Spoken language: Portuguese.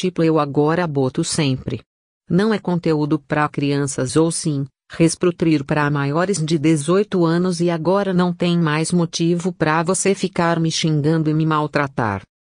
tipo eu agora boto sempre. Não é conteúdo para crianças ou sim, Resprutrir para maiores de 18 anos e agora não tem mais motivo para você ficar me xingando e me maltratar.